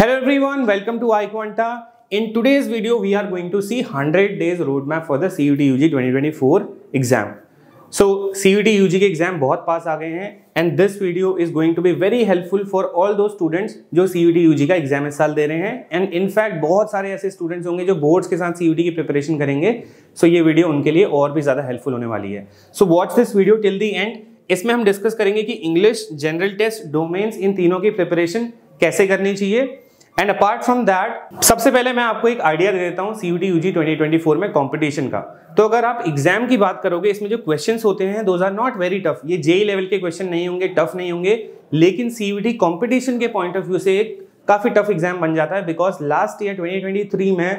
Hello everyone, welcome to iQuanta. In today's video, we are going to see 100 days roadmap for the CUT UG 2024 exam. So CUT UG के exam बहुत पास आ गए हैं and this video is going to be very helpful for all those students जो CUT UG का exam इस साल दे रहे हैं एंड इनफैक्ट बहुत सारे ऐसे स्टूडेंट्स होंगे जो बोर्ड्स के साथ CUT की प्रिपरेशन करेंगे सो so ये वीडियो उनके लिए और भी ज़्यादा हेल्पफुल होने वाली है so watch this video till the end इसमें हम डिस्कस करेंगे कि इंग्लिश जनरल टेस्ट डोमेन्स इन तीनों की प्रिपरेशन कैसे करनी चाहिए एंड अपार्ट फ्रॉम दैट सबसे पहले मैं आपको एक आइडिया दे देता हूँ C U T U G twenty twenty four में कॉम्पिटिशन का तो अगर आप एग्जाम की बात करोगे इसमें जो क्वेश्चन होते हैं those are not very tough ये जेई लेवल e के क्वेश्चन नहीं होंगे टफ नहीं होंगे लेकिन सी यू टी कॉम्पिटिशन के पॉइंट ऑफ व्यू से एक काफ़ी टफ एग्जाम बन जाता है because last year twenty twenty three में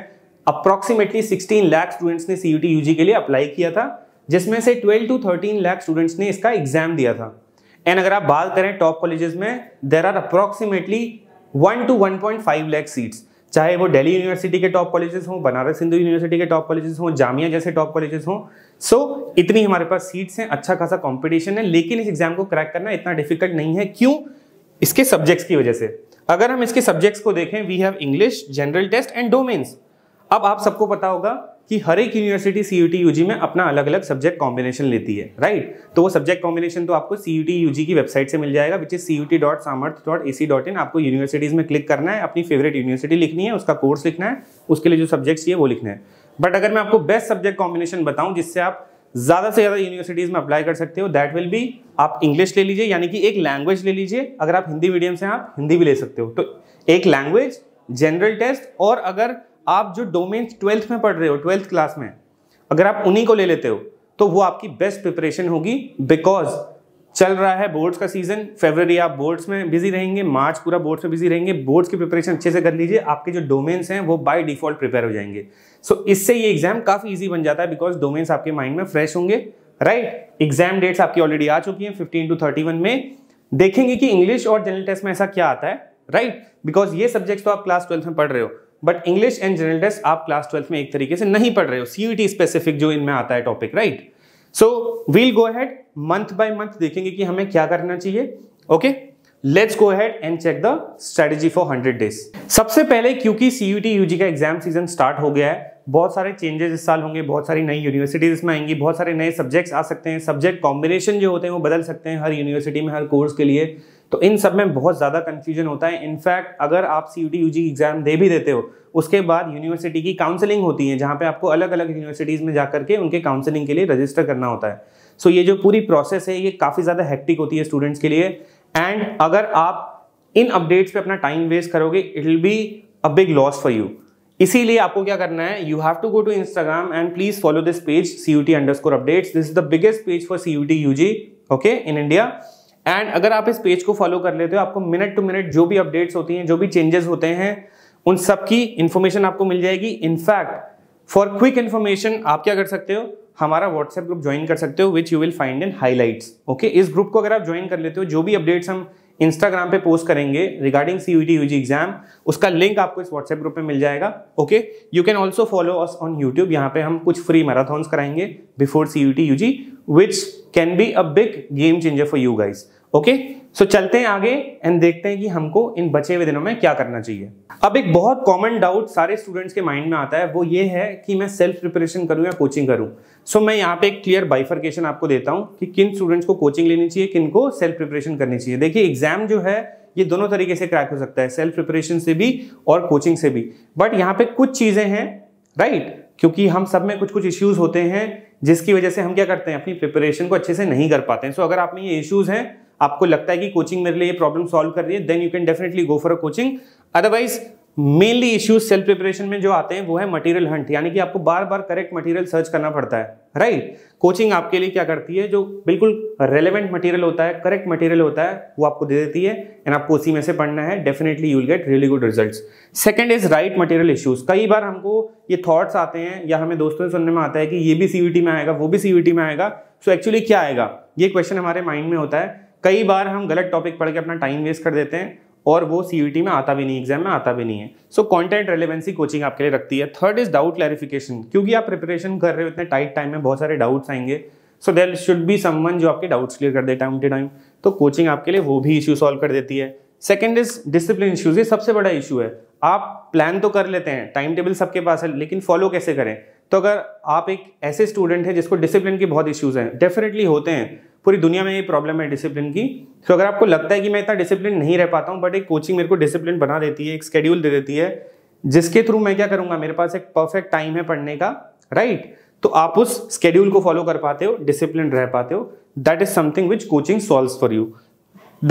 अप्रॉक्सीमेटली सिक्सटीन लाख स्टूडेंट्स ने C U T U G के लिए अप्लाई किया था जिसमें से twelve to thirteen lakh students ने इसका एग्जाम दिया था एंड अगर आप बात करें टॉप कॉलेजेस में there are approximately one to one point five lakh seats चाहे वो दिल्ली यूनिवर्सिटी के टॉप कॉलेजेस हों बनारस हिंदू यूनिवर्सिटी के टॉप कॉलेजेस हों जामिया जैसे टॉप कॉलेजेस हों सो so, इतनी हमारे पास सीट्स हैं अच्छा खासा कॉम्पिटिशन है लेकिन इस एग्जाम को क्रैक करना इतना डिफिकल्ट नहीं है क्यों इसके सब्जेक्ट्स की वजह से अगर हम इसके सब्जेक्ट्स को देखें we have English general test and domains अब आप सबको पता होगा कि हर एक university C U T U G में अपना अलग अलग सब्जेक्ट कॉम्बिनेशन लेती है राइट तो वो सब्जेक्ट कॉम्बिनेशन तो आपको C U T U G की वेबसाइट से मिल जाएगा which is C U T dot Samarth dot A C dot in आपको यूनिवर्सिटीज़ में क्लिक करना है अपनी फेवरेट यूनिवर्सिटी लिखनी है उसका कोर्स लिखना है उसके लिए जो सब्जेक्ट्स चाहिए वो लिखना है बट अगर मैं आपको बेस्ट सब्जेक्ट कॉम्बिनेशन बताऊँ जिससे आप ज़्यादा से ज़्यादा यूनिवर्सिटीज़ में अप्लाई कर सकते हो दैट विल बी आप इंग्लिश ले लीजिए यानी कि एक लैंग्वेज ले लीजिए अगर आप हिंदी मीडियम से आप हिंदी भी ले सकते हो तो एक लैंग्वेज जनरल टेस्ट और अगर आप जो डोमेन ट्वेल्थ में पढ़ रहे हो ट्वेल्थ क्लास में अगर आप उन्हीं को ले लेते हो तो वो आपकी बेस्ट प्रिपरेशन होगी बिकॉज चल रहा है बोर्ड्स का सीजन फेबररी आप बोर्ड्स में बिजी रहेंगे मार्च पूरा बोर्ड्स में बिजी रहेंगे बोर्ड्स की प्रिपरेशन अच्छे से कर लीजिए आपके जो डोमेन्स हैं वो बाय डिफॉल्ट प्रिपेयर हो जाएंगे सो so, इससे ये एग्जाम काफ़ी इजी बन जाता है बिकॉज डोमेन्स आपके माइंड में फ्रेश होंगे राइट एग्जाम डेट्स आपकी ऑलरेडी आ चुकी हैं फिफ्टीन टू थर्टी वन में देखेंगे कि इंग्लिश और जनरल टेस्ट में ऐसा क्या आता है राइट right? बिकॉज ये सब्जेक्ट्स तो आप क्लास ट्वेल्थ में पढ़ रहे हो but English and general test आप क्लास ट्वेल्थ में एक तरीके से नहीं पढ़ रहे हो सीयूटी स्पेसिफिक जो इनमें आता है topic right so we'll go ahead month by month देखेंगे कि हमें क्या करना चाहिए okay let's go ahead and check the strategy for hundred days सबसे पहले क्योंकि सीयूटी यूजी का एग्जाम सीजन स्टार्ट हो गया है बहुत सारे चेंजेस इस साल होंगे बहुत सारी नई यूनिवर्सिटीज इसमें आएंगी बहुत सारे नए सब्जेक्ट्स आ सकते हैं सब्जेक्ट कॉम्बिनेशन जो होते हैं वो बदल सकते हैं हर यूनिवर्सिटी में हर कोर्स के लिए तो इन सब में बहुत ज़्यादा कन्फ्यूजन होता है इनफैक्ट अगर आप C U T U G exam दे भी देते हो उसके बाद यूनिवर्सिटी की काउंसलिंग होती है जहाँ पे आपको अलग अलग यूनिवर्सिटीज़ में जा करके उनके काउंसलिंग के लिए रजिस्टर करना होता है सो so, ये जो पूरी प्रोसेस है ये काफ़ी ज़्यादा हैक्टिक होती है स्टूडेंट्स के लिए एंड अगर आप इन अपडेट्स पर अपना टाइम वेस्ट करोगे it will be a big loss for you इसीलिए आपको क्या करना है you have to go to Instagram and please follow this page C U T underscore updates this is the biggest page for C U T U G okay in India and अगर आप इस page को follow कर लेते हो आपको minute to minute जो भी अपडेट्स होती हैं जो भी चेंजेस होते हैं उन सब की इन्फॉर्मेशन आपको मिल जाएगी इनफैक्ट फॉर क्विक इन्फॉर्मेशन आप क्या कर सकते हो हमारा व्हाट्सएप ग्रुप ज्वाइन कर सकते हो which you will find in highlights okay इस ग्रुप को अगर आप ज्वाइन कर लेते हो जो भी अपडेट्स हम इंस्टाग्राम पे पोस्ट करेंगे regarding C U UG exam उसका लिंक आपको इस व्हाट्सएप ग्रुप में मिल जाएगा okay you can also follow us on YouTube यहाँ पे हम कुछ फ्री मैराथॉन्स कराएंगे before C U UG which can be a big game changer for you guys okay so so, चलते हैं आगे एंड देखते हैं कि हमको इन बचे हुए दिनों में क्या करना चाहिए अब एक बहुत कॉमन डाउट सारे स्टूडेंट्स के माइंड में आता है वो ये है कि मैं सेल्फ प्रिपरेशन करूं या कोचिंग करूं सो so, मैं यहाँ पे एक क्लियर बाइफर्केशन आपको देता हूँ कि किन स्टूडेंट्स को कोचिंग लेनी चाहिए किन को सेल्फ प्रिपरेशन करनी चाहिए देखिए एग्जाम जो है ये दोनों तरीके से क्रैक हो सकता है सेल्फ प्रिपरेशन से भी और कोचिंग से भी बट यहाँ पे कुछ चीज़ें हैं राइट क्योंकि हम सब में कुछ कुछ इश्यूज होते हैं जिसकी वजह से हम क्या करते हैं अपनी प्रिपरेशन को अच्छे से नहीं कर पाते हैं सो so, अगर आप में ये इश्यूज हैं आपको लगता है कि कोचिंग मेरे लिए प्रॉब्लम सॉल्व कर रही है then you can definitely go for a coaching otherwise mainly issues self preparation में जो आते हैं वो है मटेरियल हंट यानी कि आपको बार बार करेक्ट मटेरियल सर्च करना पड़ता है राइट right? कोचिंग आपके लिए क्या करती है जो बिल्कुल रेलेवेंट मटेरियल होता है करेक्ट मटेरियल होता है वो आपको दे देती है एंड आपको उसी में से पढ़ना है definitely you will get really good result second is right material issues कई बार हमको ये थॉट्स आते हैं या हमें दोस्तों से सुनने में आता है कि ये भी सीवीटी में आएगा वो भी सीवीटी में आएगा सो so एक्चुअली क्या आएगा ये क्वेश्चन हमारे माइंड में होता है कई बार हम गलत टॉपिक पढ़ के अपना टाइम वेस्ट कर देते हैं और वो सीयूटी e में आता भी नहीं एग्जाम में आता भी नहीं है सो कंटेंट रेलेवेंसी कोचिंग आपके लिए रखती है थर्ड इज डाउट क्लैरिफिकेशन क्योंकि आप प्रिपरेशन कर रहे हो इतने टाइट टाइम में बहुत सारे डाउट्स आएंगे so there should be someone जो आपके डाउट्स क्लियर कर दे टाइम टू टाइम तो कोचिंग आपके लिए वो भी इश्यू सॉल्व कर देती है सेकेंड इज डिसिप्लिन इश्यूज ये सबसे बड़ा इशू है आप प्लान तो कर लेते हैं टाइम टेबल सबके पास है लेकिन फॉलो कैसे करें तो अगर आप एक ऐसे स्टूडेंट हैं जिसको डिसिप्लिन के बहुत इश्यूज हैं डेफिनेटली होते हैं पूरी दुनिया में ये प्रॉब्लम है डिसिप्लिन की तो अगर आपको लगता है कि मैं इतना डिसिप्लिन नहीं रह पाता हूँ बट एक कोचिंग मेरे को डिसिप्लिन बना देती है एक स्केड्यूल दे देती है जिसके थ्रू मैं क्या करूँगा मेरे पास एक परफेक्ट टाइम है पढ़ने का राइट right? तो आप उस स्केड्यूल को फॉलो कर पाते हो डिसिप्लिन रह पाते हो that is something which coaching solve for you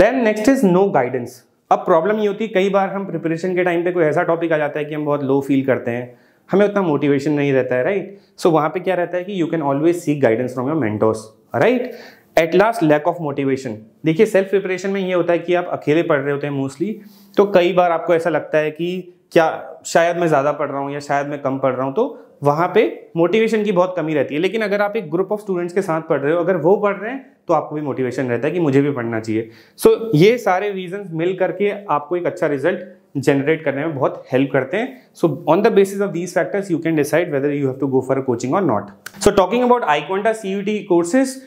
then next is no guidance अब प्रॉब्लम ये होती है कई बार हम प्रिपरेशन के टाइम पे कोई ऐसा टॉपिक आ जाता है कि हम बहुत लो फील करते हैं हमें उतना मोटिवेशन नहीं रहता है राइट सो so, वहाँ पे क्या रहता है कि you can always seek guidance from your mentors right at last lack of motivation देखिए सेल्फ प्रिपरेशन में ये होता है कि आप अकेले पढ़ रहे होते हैं मोस्टली तो कई बार आपको ऐसा लगता है कि क्या शायद मैं ज़्यादा पढ़ रहा हूँ या शायद मैं कम पढ़ रहा हूँ तो वहाँ पे मोटिवेशन की बहुत कमी रहती है लेकिन अगर आप एक ग्रुप ऑफ स्टूडेंट्स के साथ पढ़ रहे हो अगर वो पढ़ रहे हैं तो आपको भी मोटिवेशन रहता है कि मुझे भी पढ़ना चाहिए सो so, ये सारे रीजन मिल करके आपको एक अच्छा रिजल्ट जनरेट करने में बहुत हेल्प करते हैं so on the basis of these factors you can decide whether you have to go for coaching और not so talking about U T courses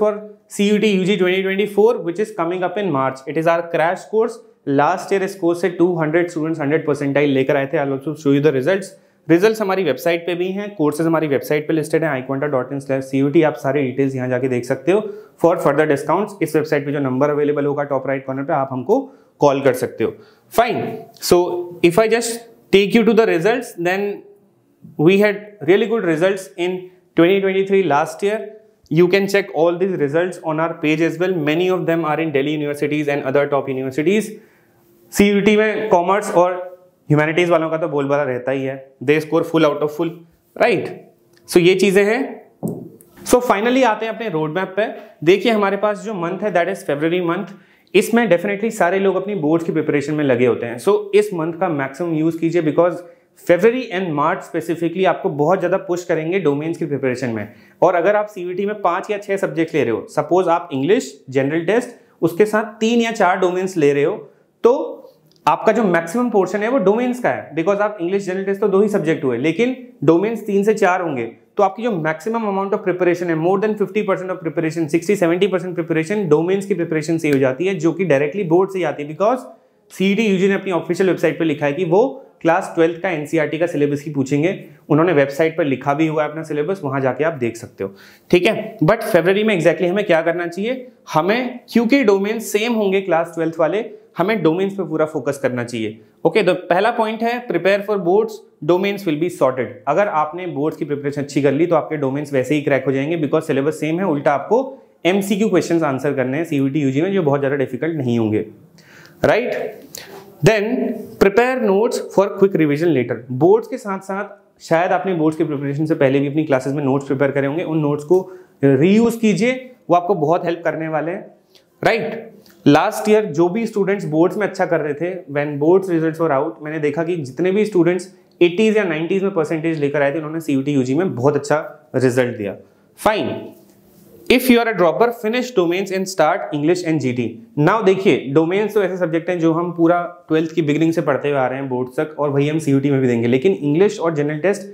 for C U T U G twenty twenty four which is coming up in March it is our crash course last year इस course से two hundred students hundred percentile लेकर आए थे I also show you the result result हमारी website पे भी हैं courses हमारी वेबसाइट पे लिस्टेड हैं iQuanta dot in slash C U T आप सारे डिटेल्स यहाँ जाके देख सकते हो फॉर फर्दर डिस्काउंट्स इस वेबसाइट पे जो नंबर अवेलेबल होगा टॉप राइट कॉर्नर पे आप हमको कॉल कर सकते हो fine so if I just take you to the result then we had really good result in 2023 last year you can check all these results on our page as well many of them are in delhi universities and other top universities cut में commerce और humanities वालों का तो बोलबाला रहता ही है they score full out of full right so ये चीजें हैं सो so फाइनली आते हैं अपने रोड मैप पे देखिए हमारे पास जो मंथ है दैट इज फेब्रवरी मंथ इसमें डेफिनेटली सारे लोग अपनी बोर्ड्स की प्रिपरेशन में लगे होते हैं सो so, इस मंथ का मैक्सिमम यूज़ कीजिए because February and March specifically आपको बहुत ज़्यादा पुश करेंगे डोमेन्स की प्रिपरेशन में और अगर आप सी में पाँच या छः सब्जेक्ट ले रहे हो सपोज आप इंग्लिश जनरल टेस्ट उसके साथ तीन या चार डोमेन्स ले रहे हो तो आपका जो मैक्सिमम पोर्शन है वो डोमेन्स का है बिकॉज आप इंग्लिश जनरल टेस्ट तो दो ही सब्जेक्ट हुए लेकिन डोमेन्स तीन से चार होंगे तो आपकी जो मैक्सिमम अमाउंट ऑफ प्रिपरेशन है more than 50 percent of preparation 60 70 percent preparation domains की प्रिपरेशन से हो जाती है जो कि डायरेक्टली बोर्ड से आती है बिकॉज सी डी यूजी ने अपनी ऑफिशियल वेबसाइट पर लिखा है कि वो क्लास ट्वेल्थ का एनसीआरटी e का सिलेबस ही पूछेंगे उन्होंने वेबसाइट पर लिखा भी हुआ है अपना सिलेबस वहां जाके आप देख सकते हो ठीक है बट फेबर में एक्जैक्टली exactly हमें क्या करना चाहिए हमें क्योंकि डोमेन सेम होंगे क्लास ट्वेल्थ वाले हमें डोमेन्स पे पूरा फोकस करना चाहिए ओके तो पहला पॉइंट है prepare for boards domains will be sorted अगर आपने बोर्ड्स की प्रिपरेशन अच्छी कर ली तो आपके डोमेन्स वैसे ही क्रैक हो जाएंगे बिकॉज सिलेबस सेम है उल्टा आपको M C Q question answer करने हैं सीयूटी यूजी में जो बहुत ज़्यादा डिफिकल्ट नहीं होंगे right then prepare notes for quick revision later boards के साथ साथ शायद आपने बोर्ड्स की प्रिपरेशन से पहले भी अपनी क्लासेस में नोट्स प्रिपेयर करे होंगे उन नोट्स को रीयूज़ कीजिए वो आपको बहुत हेल्प करने वाले हैं राइट लास्ट ईयर जो भी स्टूडेंट्स बोर्ड्स में अच्छा कर रहे थे when boards results were out मैंने देखा कि जितने भी स्टूडेंट्स 80s या 90s में परसेंटेज लेकर आए थे उन्होंने सीयूटी यूजी में बहुत अच्छा रिजल्ट दिया fine if you are a dropper finish domains and start English and T now देखिए डोमेन्स तो ऐसे सब्जेक्ट हैं जो हम पूरा ट्वेल्थ की बिगनिंग से पढ़ते हुए आ रहे हैं बोर्ड तक और वही हम सीयूटी में भी देंगे लेकिन इंग्लिश और जनरल टेस्ट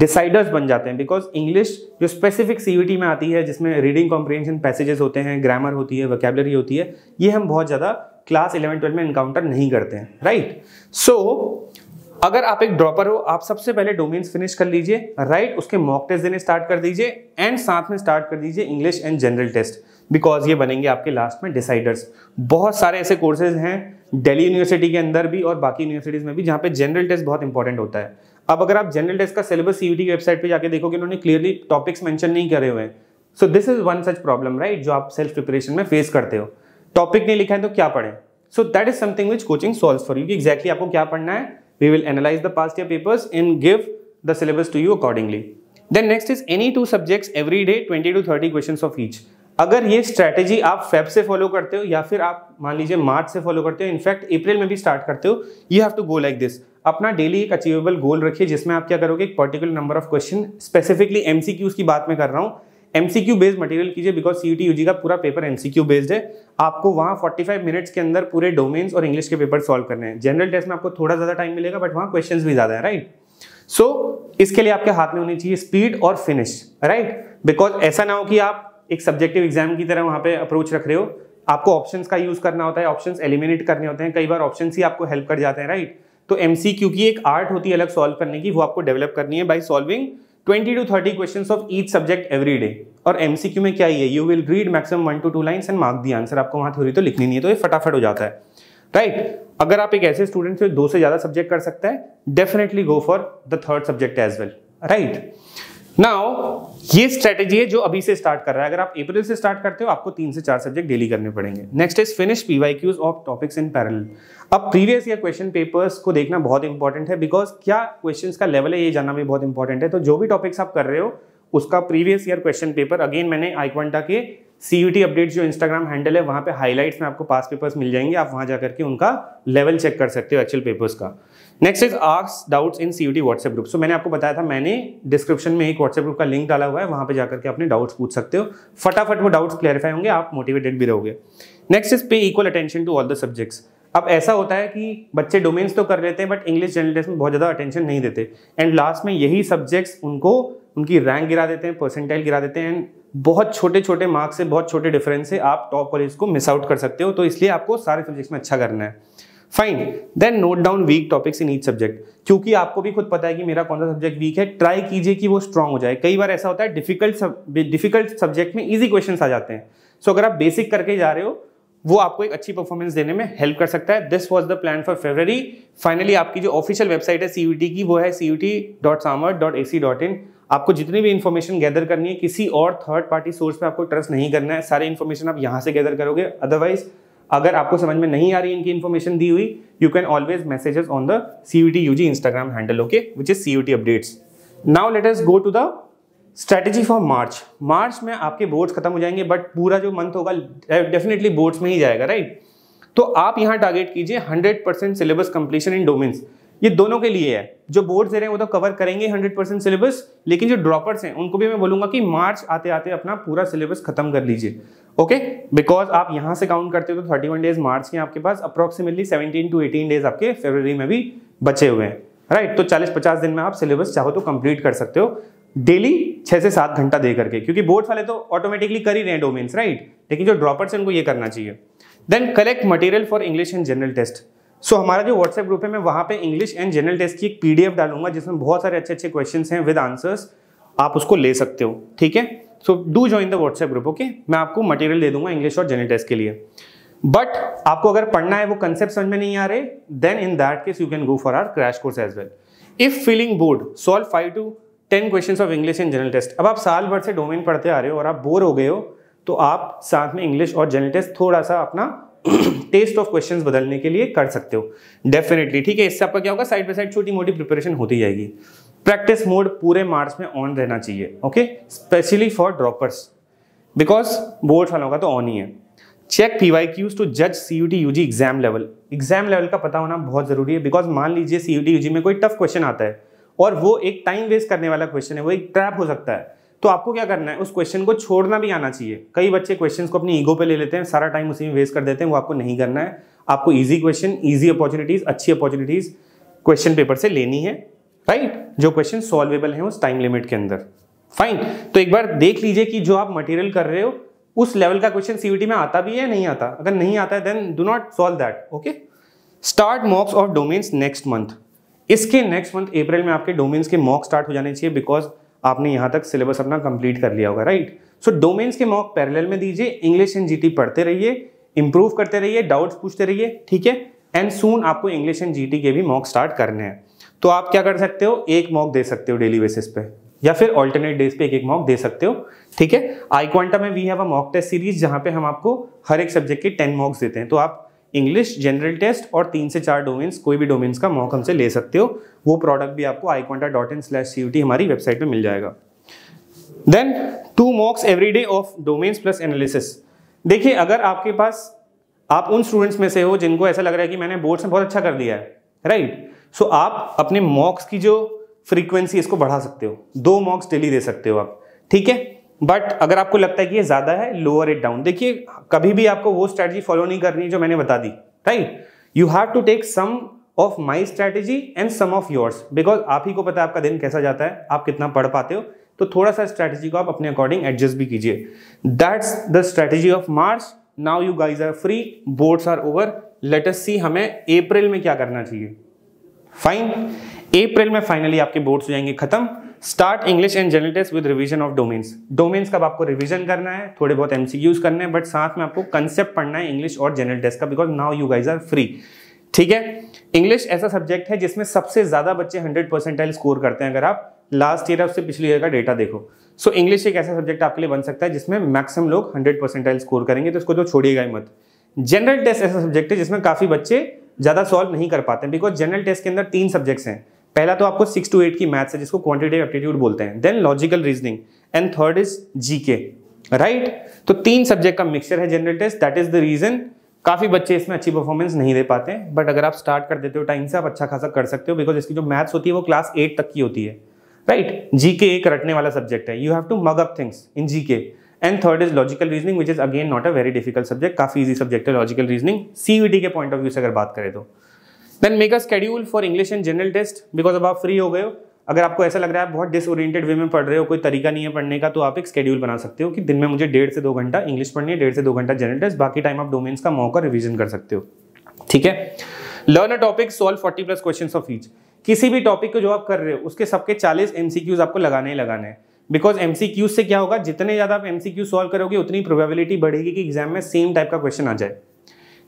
डिसाइडर्स बन जाते हैं बिकॉज इंग्लिश जो स्पेसिफिक सीवीटी e में आती है जिसमें रीडिंग कॉम्प्रिहेंशन पैसेजेस होते हैं ग्रामर होती है वकेबलरी होती है ये हम बहुत ज़्यादा क्लास इलेवन ट्वेल्व में इनकाउंटर नहीं करते हैं राइट सो so, अगर आप एक ड्रॉपर हो आप सबसे पहले डोमेन्स फिनिश कर लीजिए राइट उसके मॉक टेस्ट देने स्टार्ट कर दीजिए एंड साथ में स्टार्ट कर दीजिए English and general test because ये बनेंगे आपके लास्ट में डिसाइडर्स बहुत सारे ऐसे कोर्सेज हैं दिल्ली यूनिवर्सिटी के अंदर भी और बाकी यूनिवर्सिटीज़ में भी जहाँ पे जनरल टेस्ट बहुत इंपॉर्टेंट होता है अब अगर आप जनरल टेस्ट का सिलेबस सीयूटी की वेबसाइट पे जाके देखोगे उन्होंने क्लियरली टॉपिक्स मेंशन नहीं करे हुए हैं so this is one such problem right जो आप सेल्फ प्रिपरेशन में फेस करते हो टॉपिक नहीं लिखा है तो क्या पढ़े so that is something which coaching solve for you कि एग्जैक्टली आपको क्या पढ़ना है we will analyze the past year papers in give the syllabus to you accordingly then next is any two subjects every day twenty to thirty question of each अगर ये strategy आप Feb से follow करते हो या फिर आप मान लीजिए मार्च से फॉलो करते हो इनफैक्ट अप्रैल में भी स्टार्ट करते हो you have to go like this अपना डेली एक अचीवेबल गोल रखिए जिसमें आप क्या करोगे एक particular number of question specifically M की बात में कर रहा हूँ एमसीक्यू बेस्ड मटेरियल कीजिए बिकॉज सी टी यूजी का पूरा पेपर क्यू बेस्ड है आपको वहाँ 45 मिनट्स के अंदर पूरे डोमेन्स और इंग्लिश के पेपर सॉल्व करने हैं जनरल टेस्ट में आपको थोड़ा ज़्यादा टाइम मिलेगा बट वहाँ क्वेश्चन भी ज़्यादा है राइट सो so, इसके लिए आपके हाथ में होनी चाहिए स्पीड और फिनिश राइट बिकॉज ऐसा ना हो कि आप एक सब्जेक्टिव एग्जाम की तरह वहाँ पे अप्रोच रख रहे हो आपको ऑप्शंस का यूज़ करना होता है ऑप्शंस एलिमिनेट करने होते हैं कई बार ऑप्शन ही आपको हेल्प कर जाते हैं राइट तो एम की एक आर्ट होती है अलग सॉल्व करने की वो आपको डेवलप करनी है by solving twenty to thirty question of each subject every day और एम में क्या ही है you will read maximum one to two lines and mark the answer आपको वहाँ थोड़ी तो लिखनी नहीं है तो ये फटाफट हो जाता है राइट right? अगर आप एक ऐसे स्टूडेंट से दो से ज़्यादा सब्जेक्ट कर सकता है definitely go for the third subject as well right now ये स्ट्रेटेजी है जो अभी से स्टार्ट कर रहा है अगर आप अप्रैल से स्टार्ट करते हो आपको तीन से चार सब्जेक्ट डेली करने पड़ेंगे next is finish PYQs of topics in parallel अब प्रीवियस ईयर क्वेश्चन पेपर्स को देखना बहुत इंपॉर्टेंट है बिकॉज क्या क्वेश्चंस का लेवल है ये जानना भी बहुत इंपॉर्टेंट है तो जो भी टॉपिक्स आप कर रहे हो उसका previous year question paper again मैंने आईक्वांटा के सी टी अपडेट जो इंस्टाग्राम हैंडल है वहाँ पे हाईलाइट्स में आपको पास पेपर्स मिल जाएंगे आप वहाँ जाकर के उनका लेवल चेक कर सकते हो एक्चुअल पेपर्स का नेक्स्ट इज आक्स doubts in C U T WhatsApp group so मैंने आपको बताया था मैंने डिस्क्रिप्शन में एक व्हाट्सएप ग्रुप का लिंक डाला हुआ है वहाँ पे जाकर के अपने डाउट्स पूछ सकते हो फटाफट वो डाउट्स क्लैरिफाई होंगे आप मोटिवेटेड भी रहोगे next is pay equal attention to all the subjects अब ऐसा होता है कि बच्चे डोमेन्स तो कर लेते हैं बट इंग्लिश जनरल में बहुत ज़्यादा अटेंशन नहीं देते एंड लास्ट में यही सब्जेक्ट्स उनको उनकी रैंक गिरा देते हैं परसेंटाइल गिरा देते हैं एंड बहुत छोटे छोटे मार्क्स से बहुत छोटे डिफरेंस से आप टॉप कॉलेज को मिस आउट कर सकते हो तो इसलिए आपको सारे सब्जेक्ट्स में अच्छा करना है fine then note down weak topics in each subject क्योंकि आपको भी खुद पता है कि मेरा कौन सा सब्जेक्ट वीक है ट्राई कीजिए कि वो स्ट्रांग हो जाए कई बार ऐसा होता है डिफिकल्ट डिफिकल्ट सब्जेक्ट में ईजी क्वेश्चन आ जाते हैं सो so, अगर आप बेसिक करके जा रहे हो वो आपको एक अच्छी परफॉर्मेंस देने में हेल्प कर सकता है this was the plan for February finally आपकी जो ऑफिशियल वेबसाइट है सी की वो है सी यू आपको जितनी भी इन्फॉर्मेशन गैदर करनी है किसी और थर्ड पार्टी सोर्स पे आपको ट्रस्ट नहीं करना है सारी इन्फॉर्मेशन आप यहाँ से गैदर करोगे अदरवाइज अगर आपको समझ में नहीं आ रही इनकी इन्फॉर्मेशन दी हुई you can always messages on the C U T U G Instagram handle okay which is C U T updates now let's go to the strategy for March March में आपके boards खत्म हो जाएंगे but पूरा जो month होगा definitely boards में ही जाएगा राइट right? तो आप यहाँ टारगेट कीजिए 100% सिलेबस कंप्लीशन इन डोमेन्स ये दोनों के लिए है जो बोर्ड दे रहे हैं वो तो कवर करेंगे हंड्रेड परसेंट सिलेबस लेकिन जो ड्रॉपर्स हैं उनको भी मैं बोलूंगा कि मार्च आते आते अपना पूरा सिलेबस खत्म कर लीजिए ओके बिकॉज आप यहाँ से काउंट करते हो तो 31 डेज मार्च के आपके पास approximately seventeen to eighteen days आपके फेबर में भी बचे हुए हैं राइट right, तो चालीस पचास दिन में आप सिलेबस चाहो तो कंप्लीट कर सकते हो डेली छः से सात घंटा दे करके क्योंकि बोर्ड वाले तो ऑटोमेटिकली कर ही रहे हैं डोमेन्स राइट लेकिन जो ड्रॉपर्स हैं उनको ये करना चाहिए then collect material for English and general test so so, हमारा जो व्हाट्सएप ग्रुप है मैं वहाँ पे इंग्लिश एंड जनरल टेस्ट की एक पीडीएफ डालूंगा जिसमें बहुत सारे अच्छे अच्छे क्वेश्चन हैं विद आंसर्स आप उसको ले सकते हो ठीक है so do join the WhatsApp group okay मैं आपको मटेरियल दे दूंगा इंग्लिश और जनरल टेस्ट के लिए बट आपको अगर पढ़ना है वो कंसेप्ट समझ में नहीं आ रहे then in that case you can go for our crash course as well if feeling bored solve five to ten question of English and general test अब आप साल भर से डोमेन पढ़ते आ रहे हो और आप बोर हो गए हो तो आप साथ में इंग्लिश और जनरल टेस्ट थोड़ा सा अपना टेस्ट ऑफ क्वेश्चन बदलने के लिए कर सकते हो डेफिनेटली ठीक है इससे आपका क्या होगा साइड बाई साइड छोटी मोटी प्रिपरेशन होती जाएगी प्रैक्टिस मोड पूरे मार्च में ऑन रहना चाहिए okay specially for droppers because board वालों का तो ऑन ही है check P Y Qs to जज C U T U G exam level exam level का पता होना बहुत जरूरी है बिकॉज मान लीजिए C U T U G में कोई टफ क्वेश्चन आता है और वो एक टाइम वेस्ट करने वाला क्वेश्चन है वो एक ट्रैप हो सकता है तो आपको क्या करना है उस क्वेश्चन को छोड़ना भी आना चाहिए कई बच्चे क्वेश्चन को अपनी ईगो पे ले लेते हैं सारा टाइम उसी में वेस्ट कर देते हैं वो आपको नहीं करना है आपको ईजी क्वेश्चन ईजी अपॉर्चुनिटीज अच्छी अपॉर्चुनिटीज क्वेश्चन पेपर से लेनी है राइट जो क्वेश्चन सॉल्वेबल है उस टाइम लिमिट के अंदर फाइन तो एक बार देख लीजिए कि जो आप मटेरियल कर रहे हो उस लेवल का क्वेश्चन सीवीटी में आता भी है नहीं आता अगर नहीं आता है then do not solve that okay start mocks of domains next month इसके नेक्स्ट मंथ अप्रैल में आपके डोमेन्स के मॉक स्टार्ट हो जाने चाहिए बिकॉज आपने यहाँ तक सिलेबस अपना कंप्लीट कर लिया होगा राइट सो डोमेन्स के मॉक पैरेलल में दीजिए इंग्लिश एंड जीटी पढ़ते रहिए इंप्रूव करते रहिए डाउट्स पूछते रहिए ठीक है एंड सून आपको इंग्लिश एंड जीटी के भी मॉक स्टार्ट करने हैं तो आप क्या कर सकते हो एक मॉक दे सकते हो डेली बेसिस पे या फिर ऑल्टरनेट डेज पे एक एक मॉक दे सकते हो ठीक है आई क्वांटा में we have a mock test series जहाँ पे हम आपको हर एक सब्जेक्ट के टेन मॉक्स देते हैं तो आप इंग्लिश जनरल टेस्ट और तीन से चार डोमेन्स कोई भी डोमेन्स का मॉक हमसे ले सकते हो वो प्रोडक्ट भी आपको iQuanta dot in slash C T हमारी वेबसाइट पे मिल जाएगा then two mocks every day of domains plus analysis देखिए अगर आपके पास आप उन स्टूडेंट्स में से हो जिनको ऐसा लग रहा है कि मैंने बोर्ड्स में बहुत अच्छा कर दिया है राइट right? सो so, आप अपने मॉक्स की जो फ्रीक्वेंसी इसको बढ़ा सकते हो दो मॉक्स डेली दे सकते हो आप ठीक है बट अगर आपको लगता है कि ये ज़्यादा है लोअर इट डाउन देखिए कभी भी आपको वो स्ट्रैटेजी फॉलो नहीं करनी जो मैंने बता दी right you have to take some of my strategy and some of yours because आप ही को पता है आपका दिन कैसा जाता है आप कितना पढ़ पाते हो तो थोड़ा सा स्ट्रैटेजी को आप अपने अकॉर्डिंग एडजस्ट भी कीजिए that's the strategy of March now you guys are free boards are over let's see हमें अप्रैल में क्या करना चाहिए फाइन अप्रैल में फाइनली आपके बोर्ड्स हो जाएंगे खत्म start English and general test with revision of domains domains का आपको रिविजन करना है थोड़े बहुत यूज करने हैं बट साथ में आपको कंसेप्ट पढ़ना है इंग्लिश और जनरल टेस्ट का because now you guys are free ठीक है इंग्लिश ऐसा सब्जेक्ट है जिसमें सबसे ज़्यादा बच्चे हंड्रेड परसेंटाइल स्कोर करते हैं अगर आप लास्ट ईयर उससे पिछले ईयर का डेटा देखो सो so, इंग्लिश एक ऐसा सब्जेक्ट आपके लिए बन सकता है जिसमें मैक्सिमम लोग हंड्रेड परसेंटाइल स्कोर करेंगे तो इसको तो छोड़िएगा ही मत जनरल टेस्ट ऐसा सब्जेक्ट है जिसमें काफ़ी बच्चे ज़्यादा सॉल्व नहीं कर पाते बिकॉज जनरल टेस्ट के अंदर तीन सब्जेक्ट्स हैं पहला तो आपको सिक्स टू एट की मैथ्स है जिसको क्वांटिटेटिव एप्टीट्यूड बोलते हैं then logical reasoning and third is GK right तो तीन सब्जेक्ट का मिक्सचर है general test that is the reason काफ़ी बच्चे इसमें अच्छी परफॉर्मेंस नहीं दे पाते बट अगर आप स्टार्ट कर देते हो टाइम से आप अच्छा खासा कर सकते हो बिकॉज इसकी जो मैथ्स होती है वो क्लास एट तक की होती है राइट जी एक रटने वाला सब्जेक्ट है you have to mug up things in G and third is logical reasoning which is again not a very difficult subject काफ़ी इजी सब्जेक्ट है लॉजिकल रीजनिंग सीवीटी के पॉइंट ऑफ व्यू से अगर बात करें तो then make a schedule for English and general test because अब आप फ्री हो गए हो अगर आपको ऐसा लग रहा है आप बहुत डिसोरिएंटेड वे में पढ़ रहे हो कोई तरीका नहीं है पढ़ने का तो आप एक स्केड्यूल बना सकते हो कि दिन में मुझे डेढ़ से दो घंटा इंग्लिश पढ़नी है डेढ़ से दो घंटा जनरल टेस्ट बाकी टाइम आप डोमेन्स का मौका रिविजन कर सकते हो ठीक है learn a topic solve forty plus question of each किसी भी टॉपिक को जो आप कर रहे हो उसके सबके चालीस एम आपको लगाने ही लगाने हैं बिकॉज एम से क्या होगा जितने ज़्यादा आप एम सॉल्व करोगे उतनी प्रोबेबिलिटी बढ़ेगी कि एग्जाम में सेम टाइप का क्वेश्चन आ जाए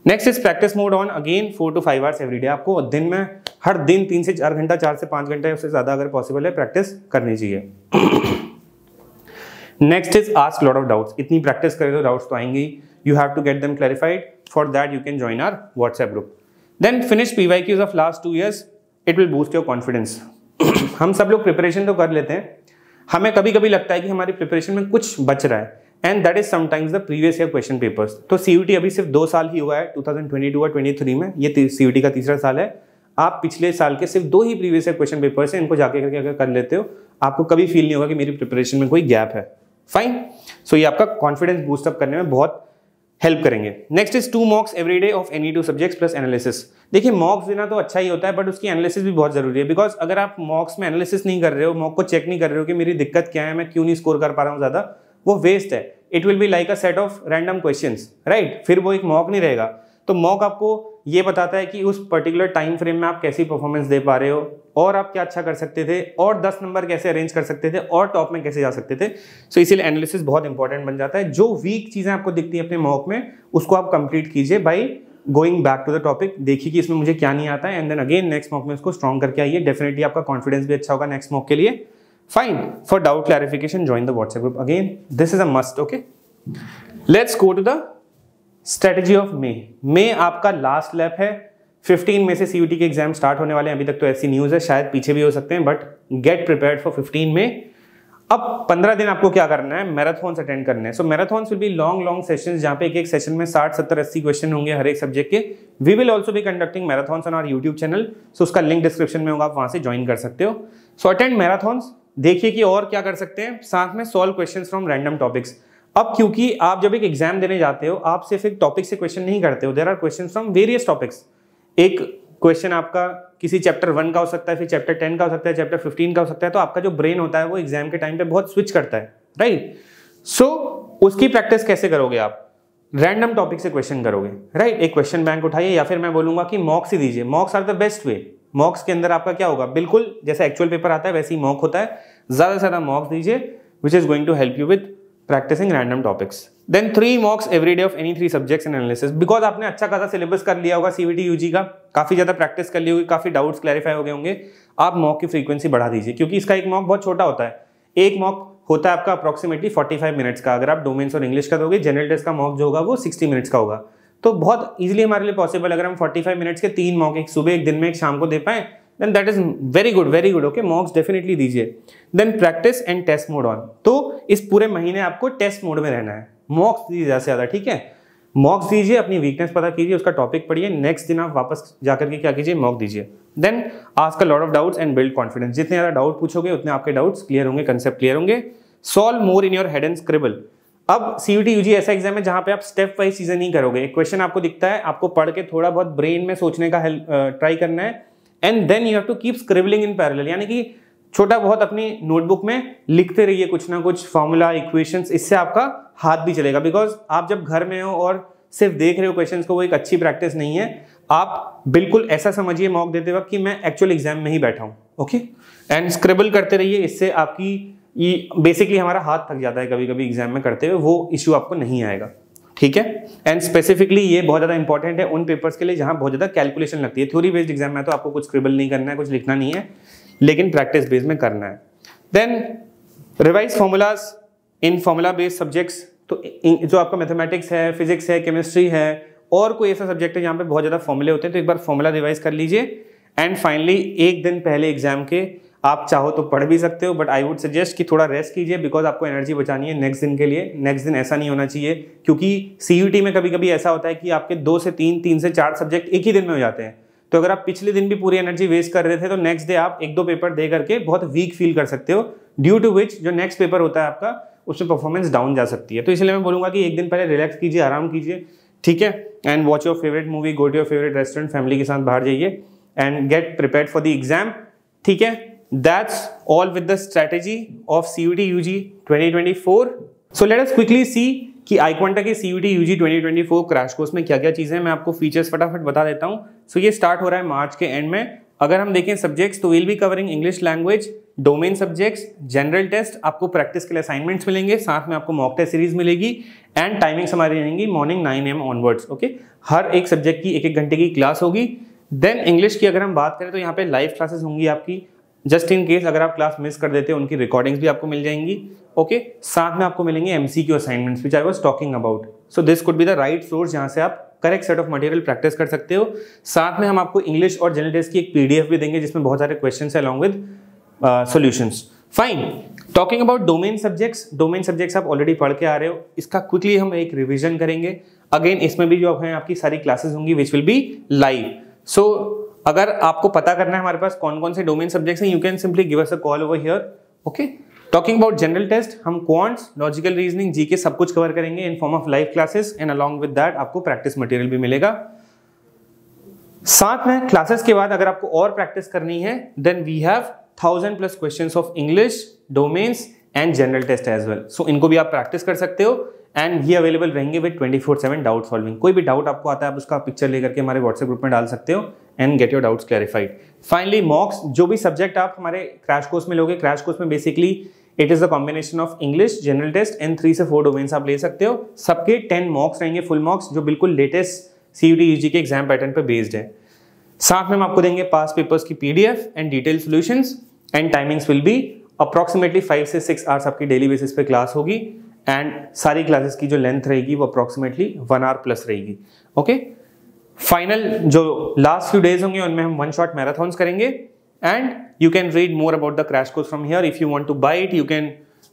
next is practice mode on again four to five hours every day आपको दिन में हर दिन तीन से चार घंटा चार से पांच घंटा उससे ज़्यादा अगर पॉसिबल है प्रैक्टिस करनी चाहिए next is ask lot of doubts इतनी प्रैक्टिस करें तो डाउट्स तो आएंगे you have to get them clarified for that you can join our WhatsApp group then finish P Y Qs of last two years it will boost your confidence हम सब लोग preparation तो कर लेते हैं हमें कभी कभी लगता है कि हमारी प्रिपरेशन में कुछ बच रहा है and that is sometimes the previous year question papers तो सी अभी सिर्फ दो साल ही हुआ है 2022 और 23 में ये सी का तीसरा साल है आप पिछले साल के सिर्फ दो ही प्रीवियस ईयर क्वेश्चन पेपर्स हैं इनको जाके करके अगर कर लेते हो आपको कभी फील नहीं होगा कि मेरी प्रिपरेशन में कोई गैप है फाइन सो so, ये आपका कॉन्फिडेंस बूस्टअप करने में बहुत हेल्प करेंगे next is two mocks every day of any two subjects plus analysis देखिए मॉक्स देना तो अच्छा ही होता है बट उसकी एनालिसिस भी बहुत जरूरी है बिकॉज अगर आप मॉक्स में एनालिसिस नहीं कर रहे हो मॉक को चेक नहीं कर रहे हो कि मेरी दिक्कत क्या है मैं क्यों नहीं स्कोर कर पा रहा हूँ ज़्यादा वो वेस्ट है it will be like a set of random question right फिर वो एक मॉक नहीं रहेगा तो मॉक आपको ये बताता है कि उस पर्टिकुलर टाइम फ्रेम में आप कैसी परफॉर्मेंस दे पा रहे हो और आप क्या अच्छा कर सकते थे और 10 नंबर कैसे अरेंज कर सकते थे और टॉप में कैसे जा सकते थे सो so, इसीलिए एनालिसिस बहुत इंपॉर्टेंट बन जाता है जो वीक चीज़ें आपको दिखती हैं अपने मॉक में उसको आप कंप्लीट कीजिए by going back to the topic देखिए कि इसमें मुझे क्या नहीं आता है and then again next mock में उसको स्ट्रॉन्ग करके आइए डेफिनेटली आपका कॉन्फिडेंस भी अच्छा होगा नेक्स्ट मॉक के लिए Fine. For doubt clarification, join the WhatsApp group. Again, this is a must, okay? Let's go to the strategy of may may आपका last lap है 15 में से सी के एग्जाम स्टार्ट होने वाले हैं अभी तक तो ऐसी न्यूज़ है शायद पीछे भी हो सकते हैं बट गेट प्रिपेयर फॉर 15 में अब 15 दिन आपको क्या करना है मैराथॉन्स अटेंड करने हैं so marathons will be long long sessions जहाँ पे एक एक सेशन में 60 सत्तर अस्सी क्वेश्चन होंगे हर एक सब्जेक्ट के वी विल ऑल्सो भी conducting marathons on our YouTube channel so उसका लिंक डिस्क्रिप्शन में होगा आप वहाँ से ज्वाइन कर सकते हो सो अटेंड मैराथॉन्स देखिए कि और क्या कर सकते हैं साथ में solve question from random topics अब क्योंकि आप जब एक एग्जाम देने जाते हो आप सिर्फ एक टॉपिक से क्वेश्चन नहीं करते हो there are question from various topics एक क्वेश्चन आपका किसी चैप्टर वन का हो सकता है फिर चैप्टर टेन का हो सकता है चैप्टर फिफ्टीन का हो सकता है तो आपका जो ब्रेन होता है वो एग्जाम के टाइम पर बहुत स्विच करता है राइट सो so, उसकी प्रैक्टिस कैसे करोगे आप रैंडम टॉपिक से क्वेश्चन करोगे राइट एक क्वेश्चन बैंक उठाइए या फिर मैं बोलूंगा कि मॉक्स ही दीजिए mocks are the best way mocks के अंदर आपका क्या होगा बिल्कुल जैसे एक्चुअल पेपर आता है वैसे ही मॉक होता है ज़्यादा से ज़्यादा मॉक्स दीजिए which is going to help you with practising random topics then three mocks every day of any three subjects and analysis because आपने अच्छा खासा सिलेबस कर लिया होगा सी वी का काफ़ी ज़्यादा प्रैक्टिस कर ली होगी काफ़ी डाउट्स क्लैरिफाई हो गए होंगे आप मॉक की फ्रीक्वेंसी बढ़ा दीजिए क्योंकि इसका एक मॉक बहुत छोटा होता है एक मॉक होता है आपका अप्रोक्सीमेटली 45 मिनट्स का अगर आप डोमेन्स और इंग्लिश का दोगे जनरल टेस्ट का मॉक जो होगा वो 60 मिनट्स का होगा तो बहुत इजीली हमारे लिए पॉसिबल अगर हम 45 मिनट्स के तीन मॉक एक सुबह एक दिन में एक शाम को दे पाए then that is very good very good okay mocks definitely दीजिए then practice and test mode on तो इस पूरे महीने आपको टेस्ट मोड में रहना है मॉक्स दीजिए ज़्यादा से ज़्यादा ठीक है मॉक्स दीजिए अपनी वीकनेस पता कीजिए उसका टॉपिक पढ़िए नेक्स्ट दिन आप वापस जाकर के क्या कीजिए मॉक दीजिए देन आज का lot of doubts and build confidence जितने ज़्यादा डाउट पूछोगे उतने आपके डाउट्स क्लियर होंगे कंसेप्ट क्लियर होंगे solve more in your head and scribble अब सी यू टी यूजी ऐसा एग्जाम है जहां पे आप स्टेप वाइज चीज़ें नहीं करोगे एक क्वेश्चन आपको दिखता है आपको पढ़ के थोड़ा बहुत ब्रेन में सोचने का ट्राई करना है and then you have to keep scribbling in parallel यानी कि छोटा बहुत अपनी नोटबुक में लिखते रहिए कुछ ना कुछ फॉर्मूला इक्वेशंस इससे आपका हाथ भी चलेगा बिकॉज आप जब घर में हो और सिर्फ देख रहे हो क्वेश्चन को वो एक अच्छी प्रैक्टिस नहीं है आप बिल्कुल ऐसा समझिए मॉक देते वक्त कि मैं एक्चुअल एग्जाम में ही बैठा हूँ ओके एंड स्क्रिबल करते रहिए इससे आपकी ये बेसिकली हमारा हाथ थक जाता है कभी कभी एग्जाम में करते हुए वो इश्यू आपको नहीं आएगा ठीक है एंड स्पेसिफिकली ये बहुत ज़्यादा इंपॉर्टेंट है उन पेपर्स के लिए जहाँ बहुत ज़्यादा कैलकुलेशन लगती है थ्योरी बेस्ड एग्जाम में तो आपको कुछ स्क्रिबल नहीं करना है कुछ लिखना नहीं है लेकिन प्रैक्टिस बेस में करना है then revise formulas in formula based subjects तो जो आपका मैथमेटिक्स है फिजिक्स है केमिस्ट्री है और कोई ऐसा सब्जेक्ट है जहाँ पे बहुत ज़्यादा फॉर्मूले होते हैं तो एक बार फॉर्मूला रिवाइज कर लीजिए एंड फाइनली एक दिन पहले एग्जाम के आप चाहो तो पढ़ भी सकते हो बट आई वुड सजेस्ट कि थोड़ा रेस्ट कीजिए बिकॉज आपको एनर्जी बचानी है नेक्स्ट दिन के लिए नेक्स्ट दिन ऐसा नहीं होना चाहिए क्योंकि सी में कभी कभी ऐसा होता है कि आपके दो से तीन तीन से चार सब्जेक्ट एक ही दिन में हो जाते हैं तो अगर आप पिछले दिन भी पूरी एनर्जी वेस्ट कर रहे थे तो नेक्स्ट डे आप एक दो पेपर दे करके बहुत वीक फील कर सकते हो ड्यू टू विच जो नेक्स्ट पेपर होता है आपका उसमें परफॉर्मेंस डाउन जा सकती है तो इसलिए मैं बोलूँगा कि एक दिन पहले रिलैक्स कीजिए आराम कीजिए ठीक है and watch your favourite movie go to your favourite restaurant family के साथ बाहर जाइए and get prepare for the exam ठीक है That's all with the strategy of CUT UG 2024. So let us quickly see कि आईक्वांटा के C U T U G twenty twenty four crash course में क्या क्या चीज़ें मैं आपको फीचर्स फटाफट बता देता हूँ सो so, ये स्टार्ट हो रहा है मार्च के एंड में अगर हम देखें सब्जेक्ट्स तो will be covering English language domain subjects general test आपको प्रैक्टिस के लिए असाइनमेंट्स मिलेंगे साथ में आपको मॉक टेस्ट सीरीज मिलेगी एंड टाइमिंग्स हमारी रहेंगी morning nine AM onwards okay हर एक सब्जेक्ट की एक एक घंटे की क्लास होगी देन इंग्लिश की अगर हम बात करें तो यहाँ पे लाइव क्लासेस होंगी आपकी जस्ट इन केस अगर आप क्लास मिस कर देते हैं उनकी रिकॉर्डिंग्स भी आपको मिल जाएंगी ओके okay? साथ में आपको मिलेंगे M C Q assignments which I was talking about so this could be the right source जहाँ से आप correct set of material practice कर सकते हो साथ में हम आपको इंग्लिश और जनरल टेस्ट की एक पीडीएफ भी देंगे जिसमें बहुत सारे क्वेश्चन है along with solution fine talking about domain subjects domain subjects आप ऑलरेडी पढ़ के आ रहे हो इसका क्विकली हम एक रिविजन करेंगे अगेन इसमें भी जो आप हैं आपकी सारी क्लासेस होंगी which will be live so अगर आपको पता करना है हमारे पास कौन कौन से डोमेन सब्जेक्ट हैं you can simply give us a call over here okay talking about general test हम quants logical reasoning G K सब कुछ कवर करेंगे in form of live classes and along with that आपको practice material भी मिलेगा साथ में classes के बाद अगर आपको और प्रैक्टिस करनी है then we have thousand plus question of English domains and general test as well so इनको भी आप प्रैक्टिस कर सकते हो एंड ये अवेलेबल रहेंगे with twenty four seven doubt solving कोई भी डाउट आपको आता है आप उसका पिक्चर लेकर के हमारे व्हाट्सएप ग्रुप में डाल सकते हो and get your doubts clarified finally mocks जो भी सब्जेक्ट आप हमारे क्रैश कोर्स में लोगे क्रैश कोर्स में basically it is the combination of English general test and three से फोर डोमेन्स आप ले सकते हो सबके टेन मॉक्स रहेंगे फुल मॉक्स जो बिल्कुल latest C U D U G के एग्जाम पैटर्न पर बेस्ड है साथ में हम आपको देंगे पास पेपर्स की P D F and detail solution and timings will be approximately five से सिक्स आवर्स आपकी डेली बेसिस पे क्लास होगी एंड सारी क्लासेस की जो लेंथ रहेगी वो अप्रॉक्सीमेटली वन आवर प्लस रहेगी ओके okay? फाइनल जो लास्ट फ्यू डेज होंगे उनमें हम वन शॉट मैराथॉन्स करेंगे and you can read more about the crash course from here if you want two by it you can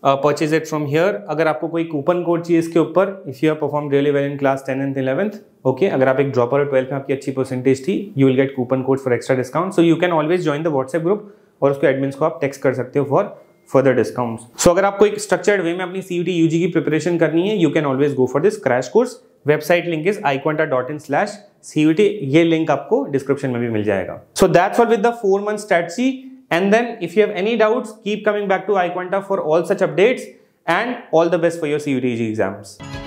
purchase it from here अगर आपको कोई coupon code चाहिए इसके ऊपर if you are perform really well in class ten and eleventh okay अगर आप एक dropper और ट्वेल्थ में आपकी अच्छी परसेंटेज थी you will get coupon code for extra discount so you can always join the WhatsApp group और उसके एडमिन को आप टेक्स्ट कर सकते हो फॉर फर्दर डिस्काउंट सो अगर आपको एक स्ट्रक्चर्ड वे में अपनी सी टी यू की प्रिपरेशन करनी है you can always go for this crash course website link is I dot in slash C U T ये लिंक आपको डिस्क्रिप्शन में भी मिल जाएगा so that's all with the four month strategy and then if you have any doubts keep coming back to iQuanta for all such updates and all the best for your C U T G exams